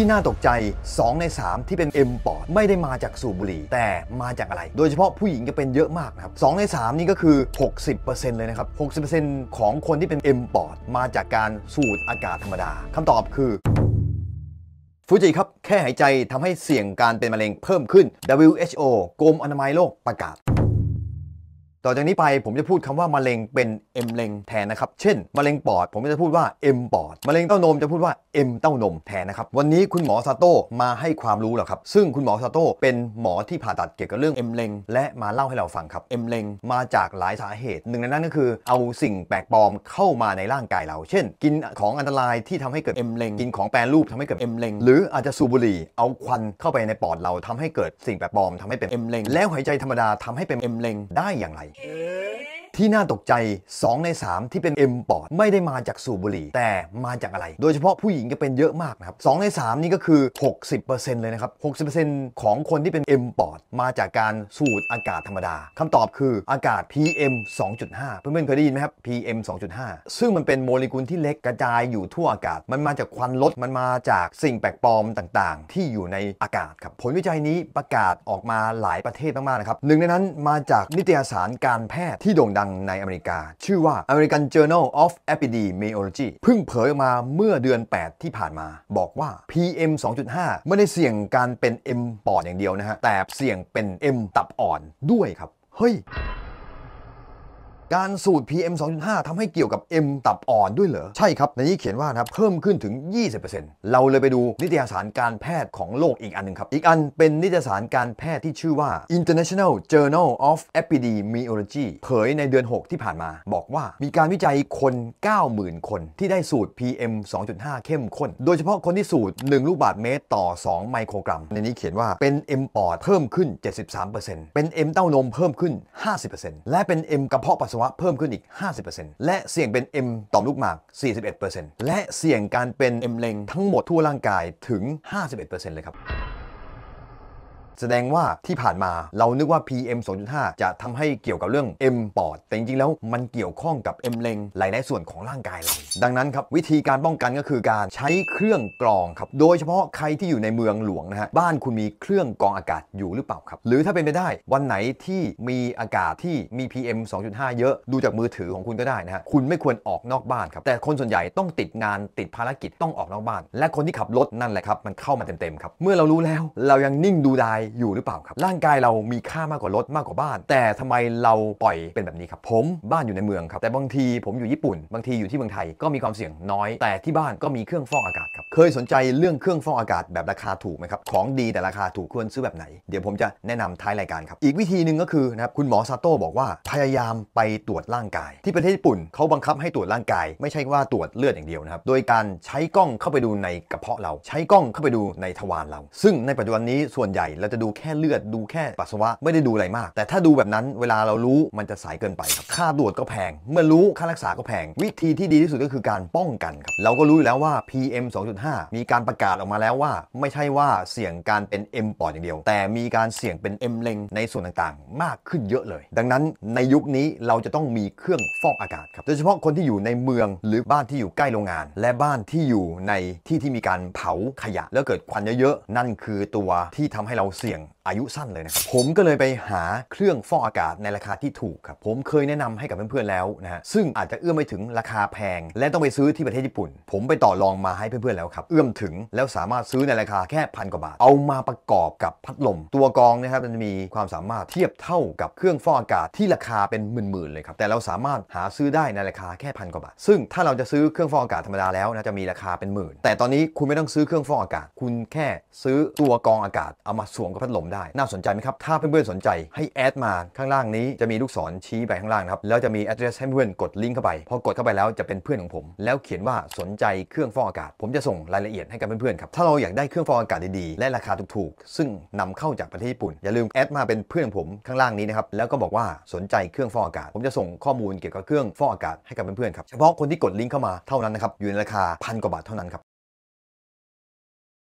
ที่น่าตกใจ 2 ใน 3 ที่เป็นเอ็มปอร์ตไม่ได้มาจากสูบุรี แต่มาจากอะไร โดยเฉพาะผู้หญิงจะเป็นเยอะมากนะครับสใน 3 นี่ก็คือ 60%เลยนะครับ 60%ของคนที่เป็นเอ็มปอร์ตมาจากการสูดอากาศธรรมดา คำตอบคือฟูจิครับ แค่หายใจทำให้เสี่ยงการเป็นมะเร็งเพิ่มขึ้น WHO กรมอนามัยโลกประกาศต่อจากนี้ไปผมจะพูดคำว่ามะเร็งเป็นเอ็มเร็งแทนนะครับ เช่นมะเร็งปอดผมจะพูดว่าเอ็มปอดมะเร็งเต้านมจะพูดว่าเอ็มเต้านมแทนนะครับวันนี้คุณหมอซาโต้มาให้ความรู้แล้วครับซึ่งคุณหมอซาโต้เป็นหมอที่ผ่าตัดเกี่ยวกับเรื่องเอ็มเร็งและมาเล่าให้เราฟังครับเอ็มเร็งมาจากหลายสาเหตุ หนึ่งในนั้นก็คือ เอาสิ่งแปลกปลอมเข้ามาในร่างกายเรา เช่น กินของอันตรายที่ทำให้เกิดเอ็มเร็งกินของแปรรูปทำให้เกิดเอ็มเร็งหรืออาจจะสูบบุหรี่เอาควันเข้าไปในปอดเราทำให้เกิดสิ่งแปลกปลอมทำให้เป็นเอ็มเร็งแล้วหายใจธรรมดาทำให้เป็นเอ็มเร็งได้อย่างไร Eh? ที่น่าตกใจ 2 ใน 3 ที่เป็น M ปอดไม่ได้มาจากสูบบุหรี่แต่มาจากอะไร โดยเฉพาะผู้หญิงจะเป็นเยอะมากนะครับ 2 ใน 3 นี่ก็คือ 60%เลยนะครับ 60%ของคนที่เป็น M ปอดมาจากการสูดอากาศธรรมดา คำตอบคืออากาศ PM 2.5 เพื่อนๆเคยได้ยินไหมครับ PM 2.5 ซึ่งมันเป็นโมเลกุลที่เล็กกระจายอยู่ทั่วอากาศ มันมาจากควันรถมันมาจากสิ่งแปลกปลอมต่างๆ ที่อยู่ในอากาศครับผลวิจัยนี้ประกาศออกมาหลายประเทศมากๆนะครับหนึ่งในนั้นมาจากนิตยสารการแพทย์ที่โด่งดังังในอเมริกา ชื่อว่า American Journal of Epidemiology เพิ่งเผยออกมาเมื่อเดือน 8 ที่ผ่านมา บอกว่า PM 2.5ไม่ได้เสี่ยงการเป็น M ปอดอย่างเดียวนะฮะ แต่เสี่ยงเป็น M ตับอ่อนด้วยครับ เฮ้ยการสูด PM 2.5ทำให้เกี่ยวกับ M ตับอ่อนด้วยเหรอ ใช่ครับในนี้เขียนว่านะครับ เพิ่มขึ้นถึง 20%เราเลยไปดูนิตยสารการแพทย์ของโลกอีกอันหนึ่งครับ อีกอันเป็นนิตยสารการแพทย์ที่ชื่อว่า International Journal of Epidemiology เผยในเดือน 6 ที่ผ่านมา บอกว่ามีการวิจัยคน 90,000 คนที่ได้สูตร PM 2.5 เข้มข้นโดยเฉพาะคนที่สูตร1ลูกบาศก์เมตรต่อ 2 ไมโครกรัม ในนี้เขียนว่าเป็น M ปอดเพิ่มขึ้น 73%เป็น M เต้านมเพิ่มขึ้น 50%และเป็น M กระเพาะปัสสาวะะเพิ่มขึ้นอีก 50%และเสี่ยงเป็น M ต่อมลูกหมาก 41%และเสี่ยงการเป็น M เล็งทั้งหมดทั่วร่างกายถึง 51%เลยครับแสดงว่าที่ผ่านมาเรานึกว่า PM 2.5 จะทำให้เกี่ยวกับเรื่อง M ปอดแต่จริงๆ แล้ว มันเกี่ยวข้องกับ M เลงหลายๆส่วนของร่างกายเราดังนั้นครับวิธีการป้องกันก็คือการใช้เครื่องกรองครับ โดยเฉพาะใครที่อยู่ในเมืองหลวงนะฮะ บ้านคุณมีเครื่องกรองอากาศอยู่หรือเปล่าครับ หรือถ้าเป็นไปได้ วันไหนที่มีอากาศที่มี PM 2.5 เยอะดูจากมือถือของคุณก็ได้นะฮะ คุณไม่ควรออกนอกบ้านครับ แต่คนส่วนใหญ่ต้องติดงานติดภารกิจต้องออกนอกบ้าน และคนที่ขับรถนั่นแหละครับมันเข้ามาเต็มๆ ครับ เมื่อเรารู้แล้ว เรายังนิ่งดูดายอยู่หรือเปล่าครับ ร่างกายเรามีค่ามากกว่ารถมากกว่าบ้าน แต่ทำไมเราปล่อยเป็นแบบนี้ครับ ผมบ้านอยู่ในเมืองครับ แต่บางทีผมอยู่ญี่ปุ่น บางทีอยู่ที่เมืองไทย ก็มีความเสี่ยงน้อย แต่ที่บ้านก็มีเครื่องฟอกอากาศเคยสนใจเรื่องเครื่องฟอกอากาศแบบราคาถูกไหมครับ ของดีแต่ราคาถูกควรซื้อแบบไหน เดี๋ยวผมจะแนะนำท้ายรายการครับ อีกวิธีหนึ่งก็คือนะครับ คุณหมอซาโต้บอกว่า พยายามไปตรวจร่างกาย ที่ประเทศญี่ปุ่นเขาบังคับให้ตรวจร่างกาย ไม่ใช่ว่าตรวจเลือดอย่างเดียวนะครับ โดยการใช้กล้องเข้าไปดูในกระเพาะเรา ใช้กล้องเข้าไปดูในทวารเรา ซึ่งในปัจจุบันนี้ส่วนใหญ่เราจะดูแค่เลือดดูแค่ปัสสาวะไม่ได้ดูอะไรมาก แต่ถ้าดูแบบนั้นเวลาเรารู้มันจะสายเกินไปครับค่าตรวจก็แพงเมื่อรู้ค่ารักษาก็แพงวิธีที่ดีที่สุดก็คือการป้องกันครับ เราก็รู้อยู่แล้วว่า PM 2.5 2 0 5มีการประกาศออกมาแล้วว่าไม่ใช่ว่าเสี่ยงการเป็น M ปอดอย่างเดียว แต่มีการเสี่ยงเป็น M เล็งในส่วนต่างๆมากขึ้นเยอะเลย ดังนั้นในยุคนี้เราจะต้องมีเครื่องฟอกอากาศครับโดยเฉพาะคนที่อยู่ในเมืองหรือบ้านที่อยู่ใกล้โรงงาน และบ้านที่อยู่ในที่ที่มีการเผาขยะแล้วเกิดควันเยอะ ๆ นั่นคือตัวที่ทำให้เราเสี่ยงอายุสั้นเลยนะครับ ผมก็เลยไปหาเครื่องฟอกอากาศในราคาที่ถูกครับ ผมเคยแนะนำให้กับเพื่อนๆแล้วนะฮะซึ่งอาจจะเอื้อมไม่ถึงราคาแพง และต้องไปซื้อที่ประเทศญี่ปุ่น ผมไปต่อรองมาให้เพื่อนๆแล้วครับ เอื้อมถึงแล้วสามารถซื้อในราคาแค่พันกว่าบาทเอามาประกอบกับพัดลมตัวกองนะครับมันจะมีความสามารถเทียบเท่ากับเครื่องฟอกอากาศที่ราคาเป็นหมื่นๆเลยครับแต่เราสามารถหาซื้อได้ในราคาแค่พันกว่าบาทซึ่งถ้าเราจะซื้อเครื่องฟอกอากาศธรรมดาแล้วนะจะมีราคาเป็นหมื่น แต่ตอนนี้คุณไม่ต้องซื้อเครื่องฟอกอากาศ คุณแค่ซื้อตัวกองอากาศเอามาสวมกับพัดลมได้น่าสนใจไหมครับ ถ้าเพื่อนๆ สนใจให้แอดมาข้างล่างนี้จะมีลูกศรชี้ไปข้างล่างครับแล้วจะมีแอดเดรสให้เพื่อนกดลิงก์เข้าไปพอกดเข้าไปแล้วจะเป็นเพื่อนของผม แล้วเขียนว่าสนใจเครื่องฟอกอากาศ ผมจะส่งรายละเอียดให้กับเพื่อนๆครับถ้าเราอยากได้เครื่องฟอกอากาศดีๆและราคาถูกๆ ซึ่งนำเข้าจากประเทศญี่ปุ่น อย่าลืมแอดมาเป็นเพื่อนผมข้างล่างนี้นะครับแล้วก็บอกว่าสนใจเครื่องฟอกอากาศผมจะส่งข้อมูลเกี่ยวกับเครื่องฟอกอากาศให้กับเพื่อนๆครับเฉพาะคนที่กดลิงก์เข้ามาเท่านั้นนะครับอยู่ในราคาพันกว่าบาทเท่านั้นครับ